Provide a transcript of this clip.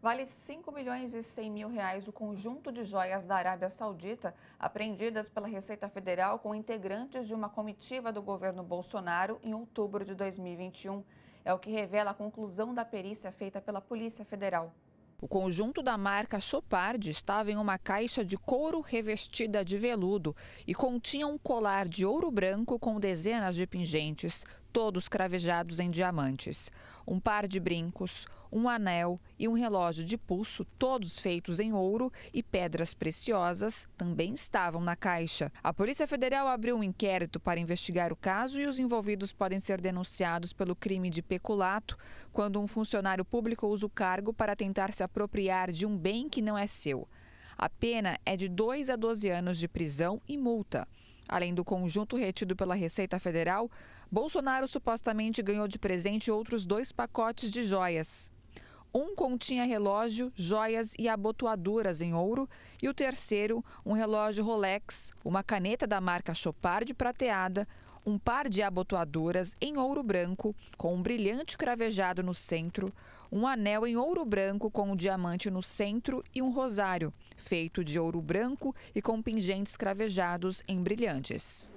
vale 5 milhões e 100 mil reais o conjunto de joias da Arábia Saudita apreendidas pela Receita Federal com integrantes de uma comitiva do governo Bolsonaro em outubro de 2021. É o que revela a conclusão da perícia feita pela Polícia Federal. O conjunto da marca Chopard estava em uma caixa de couro revestida de veludo e continha um colar de ouro branco com dezenas de pingentes, todos cravejados em diamantes, um par de brincos, um anel e um relógio de pulso, todos feitos em ouro e pedras preciosas, também estavam na caixa. A Polícia Federal abriu um inquérito para investigar o caso e os envolvidos podem ser denunciados pelo crime de peculato, quando um funcionário público usa o cargo para tentar se apropriar de um bem que não é seu. A pena é de 2 a 12 anos de prisão e multa. Além do conjunto retido pela Receita Federal, Bolsonaro supostamente ganhou de presente outros dois pacotes de joias. Um continha relógio, joias e abotoaduras em ouro, e o terceiro, um relógio Rolex, uma caneta da marca Chopard prateada, um par de abotoaduras em ouro branco, com um brilhante cravejado no centro, um anel em ouro branco com um diamante no centro e um rosário, feito de ouro branco e com pingentes cravejados em brilhantes.